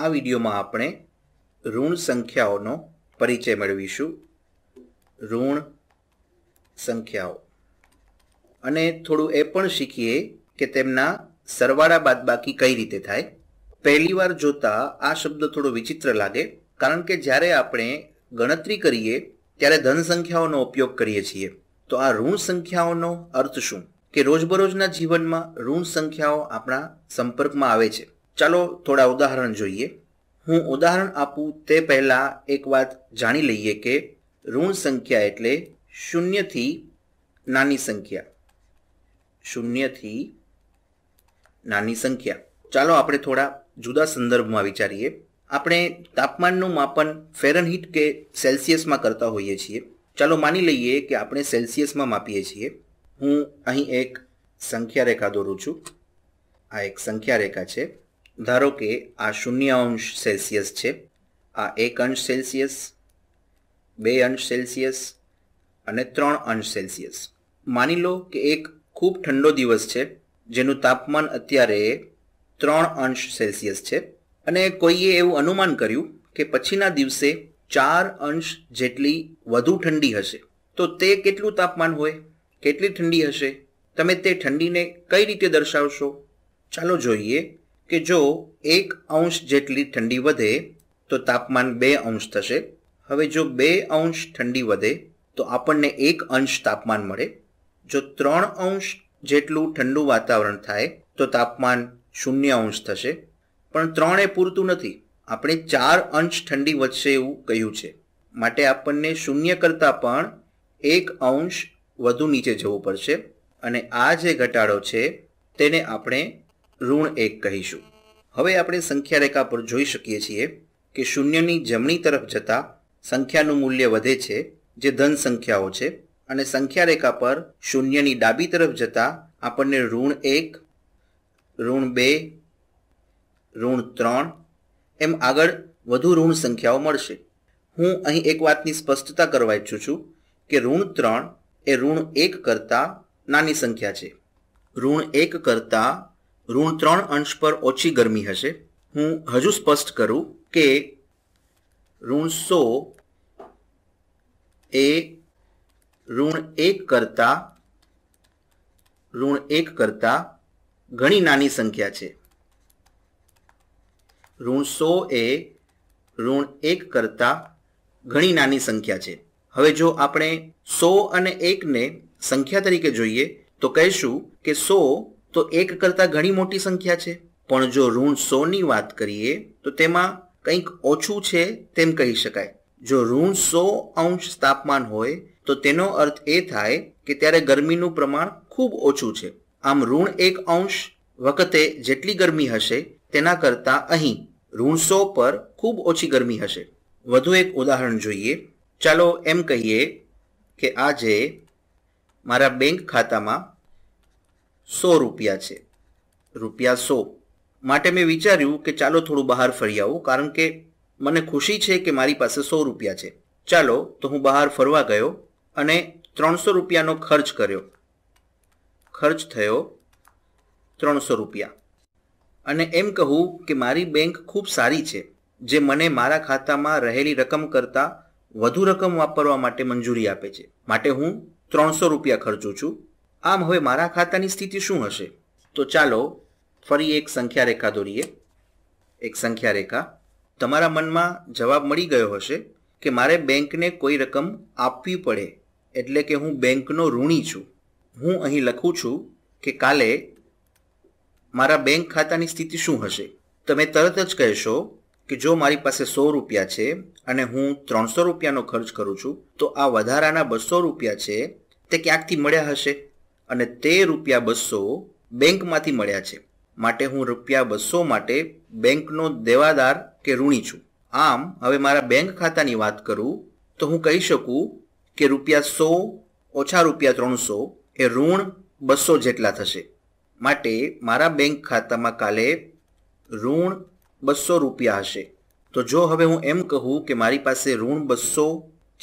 આ વિડીયોમાં આપણે ઋણ સંખ્યાઓનો પરિચય મેળવીશું ઋણ સંખ્યાઓ અને થોડું એ પણ શીખીએ કે તેમના સરવાળા બાદબાકી કઈ રીતે થાય પહેલીવાર જોતા આ શબ્દ થોડો વિચિત્ર લાગે કારણ કે જ્યારે આપણે ગણતરી કરીએ ત્યારે ધન સંખ્યાઓનો ઉપયોગ કરીએ છીએ તો આ ઋણ સંખ્યાઓનો અર્થ શું કે રોજબરોજના જીવનમાં ઋણ સંખ્યાઓ આપણા સંપર્કમાં આવે છે ચાલો થોડા ઉદાહરણ જોઈએ હું ઉદાહરણ આપું તે પહેલાં એક વાત જાણી લઈએ કે ઋણ સંખ્યા એટલે શૂન્યથી નાની સંખ્યા શૂન્યથી નાની સંખ્યા ચાલો આપણે થોડા જુદા સંદર્ભમાં વિચારીએ આપણે તાપમાનનું માપન ફેરનહીટ કે સેલ્સિયસમાં કરતા હોઈએ છીએ ચાલો માની લઈએ કે આપણે સેલ્સિયસમાં માપીએ છીએ હું અહીં એક સંખ્યા રેખા દોરું છું આ એક સંખ્યા રેખા છે ધારો કે આ શૂન્ય અંશ સેલ્સિયસ છે આ એક અંશ સેલ્સિયસ બે અંશ સેલ્સિયસ અને ત્રણ અંશ સેલ્સિયસ માની લો કે એક ખૂબ ઠંડો દિવસ છે જેનું તાપમાન અત્યારે ત્રણ અંશ સેલ્સિયસ છે અને કોઈએ એવું અનુમાન કર્યું કે પછીના દિવસે ચાર અંશ જેટલી વધુ ઠંડી હશે તો તે કેટલું તાપમાન હોય કેટલી ઠંડી હશે તમે તે ઠંડીને કઈ રીતે દર્શાવશો ચાલો જોઈએ કે જો એક અંશ જેટલી ઠંડી વધે તો તાપમાન બે અંશ થશે હવે જો બે અંશ ઠંડી વધે તો આપણને એક અંશ તાપમાન મળે જો ત્રણ અંશ જેટલું ઠંડુ વાતાવરણ થાય તો તાપમાન શૂન્ય અંશ થશે પણ ત્રણ એ પૂરતું નથી આપણે ચાર અંશ ઠંડી વધશે એવું કહ્યું છે માટે આપણને શૂન્ય કરતાં પણ એક અંશ વધુ નીચે જવું પડશે અને આ જે ઘટાડો છે તેને આપણે ઋણ એક કહીશું હવે આપણે સંખ્યા રેખા પર જોઈ શકીએ છીએ કે શૂન્યની જમણી તરફ જતાં સંખ્યાનું મૂલ્ય વધે છે જે ધન સંખ્યાઓ છે અને સંખ્યા રેખા પર શૂન્યની ડાબી તરફ જતાં આપણને ઋણ એક ઋણ બે ઋણ ત્રણ એમ આગળ વધુ ઋણ સંખ્યાઓ મળશે હું અહીં એક વાતની સ્પષ્ટતા કરવા ઈચ્છું છું કે ઋણ ત્રણ એ ઋણ એક કરતાં નાની સંખ્યા છે ઋણ એક કરતાં ઋણ ત્રણ અંશ પર ઓછી ગરમી હશે હું હજુ સ્પષ્ટ કરું કે ઋણ સો એ ઋણ એક કરતાં ઋણ એક કરતાં ઘણી નાની સંખ્યા છે ઋણ સો એ ઋણ એક કરતાં ઘણી નાની સંખ્યા છે હવે જો આપણે સો અને એકને સંખ્યા તરીકે જોઈએ તો કહીશું કે સો તો એક કરતાં ઘણી મોટી સંખ્યા છે પણ જો ઋણ સોની વાત કરીએ તો તેમાં કંઈક ઓછું છે તેમ કહી શકાય જો ઋણ સો અંશ તાપમાન હોય તો તેનો અર્થ એ થાય કે ત્યારે ગરમીનું પ્રમાણ ખૂબ ઓછું છે આમ ઋણ એક અંશ વખતે જેટલી ગરમી હશે તેના કરતાં અહીં ઋણ સો પર ખૂબ ઓછી ગરમી હશે વધુ એક ઉદાહરણ જોઈએ ચાલો એમ કહીએ કે આજે મારા બેંક ખાતામાં સો રૂપિયા છે રૂપિયા સો માટે મેં વિચાર્યું કે ચાલો થોડું બહાર ફરી આવું કારણ કે મને ખુશી છે કે મારી પાસે સો રૂપિયા છે ચાલો તો હું બહાર ફરવા ગયો અને ત્રણસો રૂપિયાનો ખર્ચ કર્યો ખર્ચ થયો ત્રણસો રૂપિયા અને એમ કહું કે મારી બેંક ખૂબ સારી છે જે મને મારા ખાતામાં રહેલી રકમ કરતાં વધુ રકમ વાપરવા માટે મંજૂરી આપે છે માટે હું ત્રણસો રૂપિયા ખર્ચું છું આમ હવે મારા ખાતાની સ્થિતિ શું હશે તો ચાલો ફરી એક સંખ્યા રેખા દોરીએ એક સંખ્યા રેખા તમારા મનમાં જવાબ મળી ગયો હશે કે મારે બેંકને કોઈ રકમ આપવી પડે એટલે કે હું બેંકનો ઋણી છું હું અહીં લખું છું કે કાલે મારા બેંક ખાતાની સ્થિતિ શું હશે તમે તરત જ કહેશો કે જો મારી પાસે સો રૂપિયા છે અને હું ત્રણસો રૂપિયાનો ખર્ચ કરું છું તો આ વધારાના બસો રૂપિયા છે તે ક્યાંકથી મળ્યા હશે અને તે રૂપિયા બસો બેંકમાંથી મળ્યા છે માટે હું રૂપિયા બસો માટે બેંકનો દેવાદાર કે ઋણી છું આમ હવે મારા બેંક ખાતાની વાત કરું તો હું કહી શકું કે રૂપિયા સો ઓછા રૂપિયા ત્રણસો એ ઋણ બસો જેટલા થશે માટે મારા બેંક ખાતામાં કાલે ઋણ બસો રૂપિયા હશે તો જો હવે હું એમ કહું કે મારી પાસે ઋણ બસો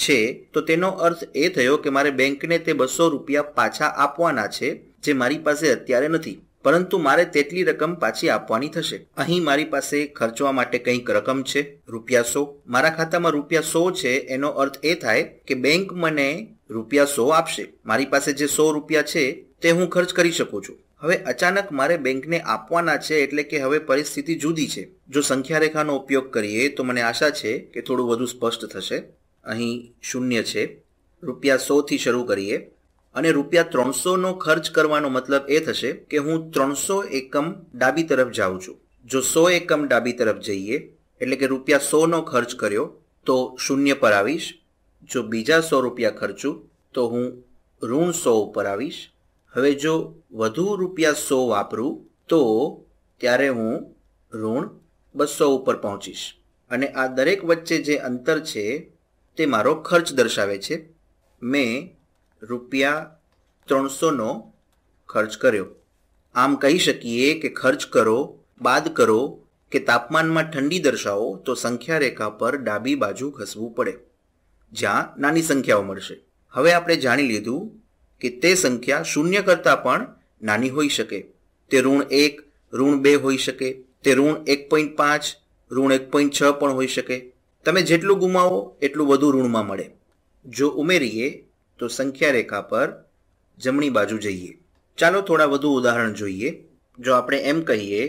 છે તો તેનો અર્થ એ થયો કે મારે બેંકને તે બસો રૂપિયા પાછા આપવાના છે જે મારી પાસે અત્યારે નથી પરંતુ મારે તેટલી રકમ પાછી આપવાની થશે અહીં મારી પાસે ખર્ચવા માટે કંઈક રકમ છે રૂપિયા સો મારા ખાતામાં રૂપિયા સો છે એનો અર્થ એ થાય કે બેંક મને રૂપિયા સો આપશે મારી પાસે જે સો રૂપિયા છે તે હું ખર્ચ કરી શકું છું હવે અચાનક મારે બેંકને આપવાના છે એટલે કે હવે પરિસ્થિતિ જુદી છે જો સંખ્યારેખાનો ઉપયોગ કરીએ તો મને આશા છે કે થોડું વધુ સ્પષ્ટ થશે અહીં શૂન્ય છે રૂપિયા સોથી શરૂ કરીએ અને રૂપિયા ત્રણસોનો ખર્ચ કરવાનો મતલબ એ થશે કે હું ત્રણસો એકમ ડાબી તરફ જાઉં છું જો સો એકમ ડાબી તરફ જઈએ એટલે કે રૂપિયા સોનો ખર્ચ કર્યો તો શૂન્ય પર આવીશ જો બીજા સો રૂપિયા ખર્ચું તો હું ઋણ સો ઉપર આવીશ હવે જો વધુ રૂપિયા સો વાપરું તો ત્યારે હું ઋણ બસો ઉપર પહોંચીશ અને આ દરેક વચ્ચે જે અંતર છે તે મારો ખર્ચ દર્શાવે છે મેં રૂપિયા ત્રણસોનો ખર્ચ કર્યો આમ કહી શકીએ કે ખર્ચ કરો બાદ કરો કે તાપમાનમાં ઠંડી દર્શાવો તો સંખ્યા રેખા પર ડાબી બાજુ ઘસવું પડે જ્યાં નાની સંખ્યાઓ મળશે હવે આપણે જાણી લીધું કે તે સંખ્યા શૂન્ય કરતાં પણ નાની હોઈ શકે તે ઋણ એક ઋણ બે હોઈ શકે તે ઋણ એક પોઈન્ટ પાંચ ઋણ એક પોઈન્ટ છ પણ હોઈ શકે તમે જેટલું ગુમાવો એટલું વધુ ઋણમાં મળે જો ઉમેરીએ તો સંખ્યા રેખા પર જમણી બાજુ જઈએ ચાલો થોડા વધુ ઉદાહરણ જોઈએ જો આપણે એમ કહીએ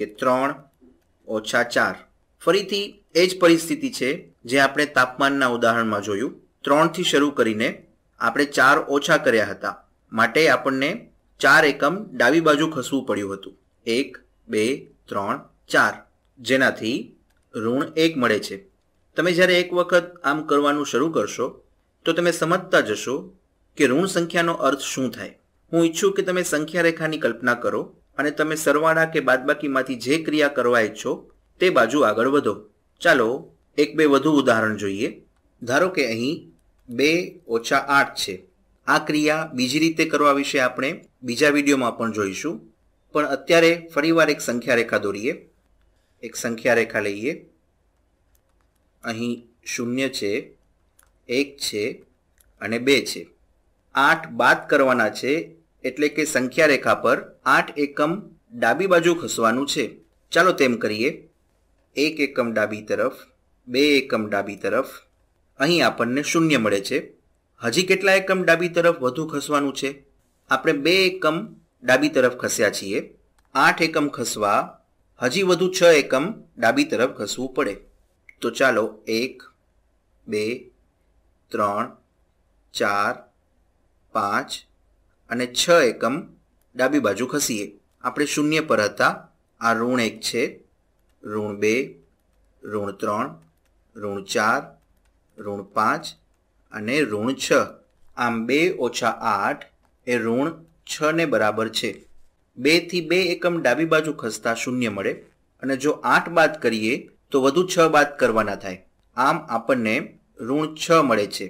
કે ત્રણ ઓછા ચાર ફરીથી એ જ પરિસ્થિતિ છે જે આપણે તાપમાનના ઉદાહરણમાં જોયું ત્રણથી શરૂ કરીને આપણે ચાર ઓછા કર્યા હતા માટે આપણને ચાર એકમ ડાબી બાજુ ખસવું પડ્યું હતું એક બે ત્રણ ચાર જેનાથી ઋણ એક મળે છે તમે જ્યારે એક વખત આમ કરવાનું શરૂ કરશો તો તમે સમજતા જશો કે ઋણ સંખ્યાનો અર્થ શું થાય હું ઈચ્છું કે તમે સંખ્યા રેખાની કલ્પના કરો અને તમે સરવાળા કે બાદબાકીમાંથી જે ક્રિયા કરવા ઈચ્છો તે બાજુ આગળ વધો ચાલો એક બે વધુ ઉદાહરણ જોઈએ ધારો કે અહીં બે ઓછા આઠ છે આ ક્રિયા બીજી રીતે કરવા વિશે આપણે બીજા વિડીયોમાં પણ જોઈશું પણ અત્યારે ફરીવાર એક સંખ્યા રેખા દોરીએ એક સંખ્યા રેખા લઈએ અહીં શૂન્ય છે એક છે અને બે છે આઠ બાદ કરવાના છે એટલે કે સંખ્યા રેખા પર આઠ એકમ ડાબી બાજુ ખસવાનું છે ચાલો તેમ કરીએ એક એકમ ડાબી તરફ બે એકમ ડાબી તરફ અહીં આપણને શૂન્ય મળે છે હજી કેટલા એકમ ડાબી તરફ વધુ ખસવાનું છે આપણે બે એકમ ડાબી તરફ ખસ્યા છીએ આઠ એકમ ખસવા હજી વધુ છ એકમ ડાબી તરફ ઘસવું પડે તો ચાલો એક બે ત્રણ ચાર પાંચ અને છ એકમ ડાબી બાજુ ખસીએ આપણે શૂન્ય પર હતા આ ઋણ એક છે ઋણ બે ઋણ ત્રણ ઋણ ચાર ઋણ પાંચ અને ઋણ છ આમ બે ઓછા આઠ એ ઋણ છ ને બરાબર છે બેથી બે એકમ ડાબી બાજુ ખસતા શૂન્ય મળે અને જો આઠ બાદ કરીએ તો વધુ છ બાદ કરવાના થાય આમ આપણને ઋણ છ મળે છે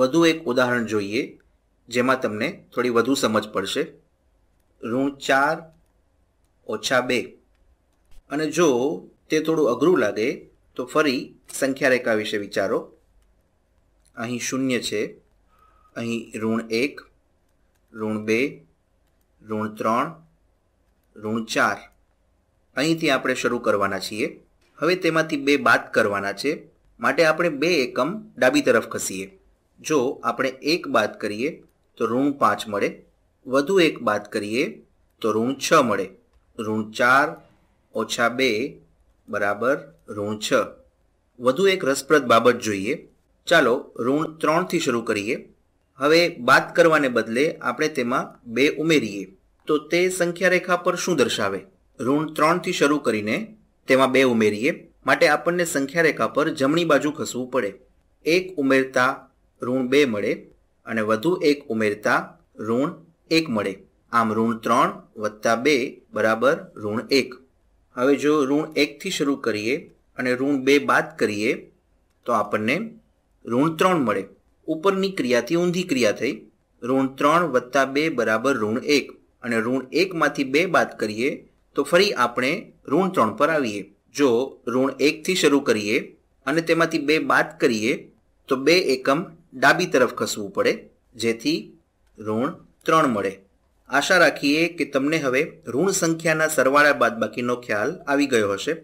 વધુ એક ઉદાહરણ જોઈએ જેમાં તમને થોડી વધુ સમજ પડશે ઋણ ચાર ઓછા બે અને જો તે થોડું અઘરું લાગે તો ફરી સંખ્યા રેખા વિશે વિચારો અહીં શૂન્ય છે અહીં ઋણ એક ઋણ બે ઋણ ત્રણ ઋણ ચાર અહીંથી આપણે શરૂ કરવાના છીએ હવે તેમાંથી બે બાદ કરવાના છે માટે આપણે બે એકમ ડાબી તરફ ખસીએ જો આપણે એક બાદ કરીએ તો ઋણ પાંચ મળે વધુ એક બાદ કરીએ તો ઋણ છ મળે ઋણ ચાર ઓછા બે બરાબર ઋણ છ વધુ એક રસપ્રદ બાબત જોઈએ ચાલો ઋણ ત્રણથી શરૂ કરીએ હવે બાદ કરવાને બદલે આપણે તેમાં બે ઉમેરીએ તો તે સંખ્યા રેખા પર શું દર્શાવે ઋણ ત્રણથી શરૂ કરીને તેમાં બે ઉમેરીએ માટે આપણને સંખ્યા રેખા પર જમણી બાજુ ખસવું પડે એક ઉમેરતા ઋણ બે મળે અને વધુ એક ઉમેરતા ઋણ એક મળે આમ ઋણ ત્રણ વત્તા બે બરાબર ઋણ એક હવે જો ઋણ એકથી શરૂ કરીએ અને ઋણ બે બાદ કરીએ તો આપણને ઋણ ત્રણ મળે ઉપરની ક્રિયાથી ઊંધી ક્રિયા થઈ ઋણ ત્રણ વત્તા બે બરાબર ઋણ એક અને ઋણ એકમાંથી બે બાદ કરીએ તો ફરી આપણે ઋણ ત્રણ પર આવીએ જો ઋણ એકથી શરૂ કરીએ અને તેમાંથી બે બાદ કરીએ તો બે એકમ ડાબી તરફ ખસવું પડે જેથી ઋણ ત્રણ મળે આશા રાખીએ કે તમને હવે ઋણ સંખ્યાના સરવાળા બાદબાકીનો ખ્યાલ આવી ગયો હશે